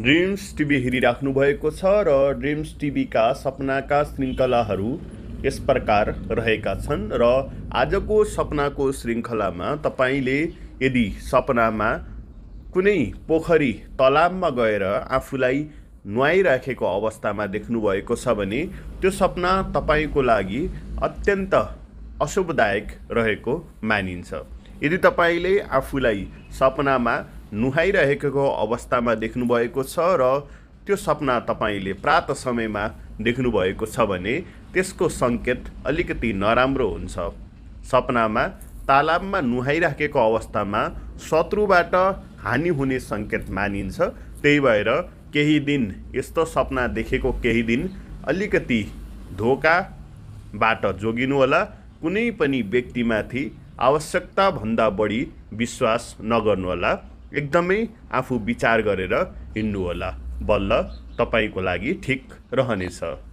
dreams TV हेरिराख्नु भएको छ र ड्रिम्स टिभीका सपनाका श्रृङ्खलाहरू यस प्रकार रहेका छन् र आजको सपनाको श्रृङ्खलामा तपाईँले यदि सपनामा कुनै पोखरी तलाबमा गएर आफूलाई नुहाइराखेको अवस्थामा देख्नुभएको छ भने त्यो सपना तपाईँको लागि अत्यन्त अशुभदायक रहेको मानिन्छ यदि तपाईँले आफूलाई सपनामा नुहाइरहेको अवस्थामा देख्नुभएको छ र त्यो सपना तपाईँले प्रात समयमा देख्नुभएको छ भने त्यसको सङ्केत अलिकति नराम्रो हुन्छ सपनामा तालाबमा नुहाइराखेको अवस्थामा शत्रुबाट हानि हुने सङ्केत मानिन्छ त्यही भएर केही दिन यस्तो सपना देखेको केही दिन अलिकति धोकाबाट जोगिनुहोला कुनै पनि व्यक्तिमाथि आवश्यकताभन्दा बढी विश्वास नगर्नुहोला एकदमै आफू विचार गरेर हिँड्नुहोला बल्ल तपाईँको लागि ठिक रहनेछ